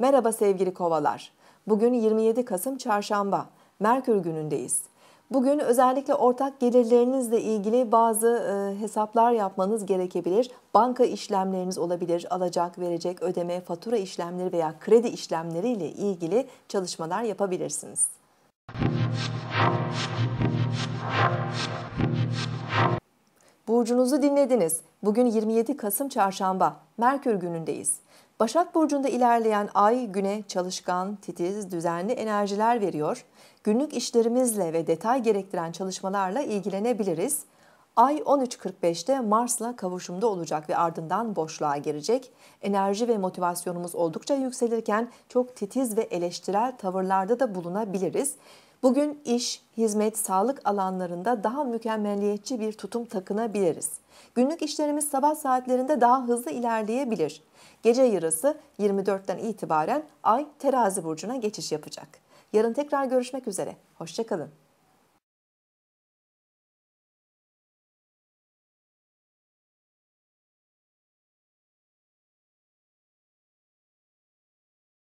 Merhaba sevgili kovalar. Bugün 27 Kasım Çarşamba, Merkür günündeyiz. Bugün özellikle ortak gelirlerinizle ilgili bazı e, hesaplar yapmanız gerekebilir. Banka işlemleriniz olabilir, alacak, verecek, ödeme, fatura işlemleri veya kredi işlemleriyle ilgili çalışmalar yapabilirsiniz. Burcunuzu dinlediniz. Bugün 27 Kasım Çarşamba, Merkür günündeyiz. Başak Burcu'nda ilerleyen ay güne çalışkan, titiz, düzenli enerjiler veriyor. Günlük işlerimizle ve detay gerektiren çalışmalarla ilgilenebiliriz. Ay 13.45'te Mars'la kavuşumda olacak ve ardından boşluğa girecek. Enerji ve motivasyonumuz oldukça yükselirken çok titiz ve eleştirel tavırlarda da bulunabiliriz. Bugün iş, hizmet, sağlık alanlarında daha mükemmeliyetçi bir tutum takınabiliriz. Günlük işlerimiz sabah saatlerinde daha hızlı ilerleyebilir. Gece yarısı 24'ten itibaren Ay terazi burcuna geçiş yapacak. Yarın tekrar görüşmek üzere. Hoşçakalın.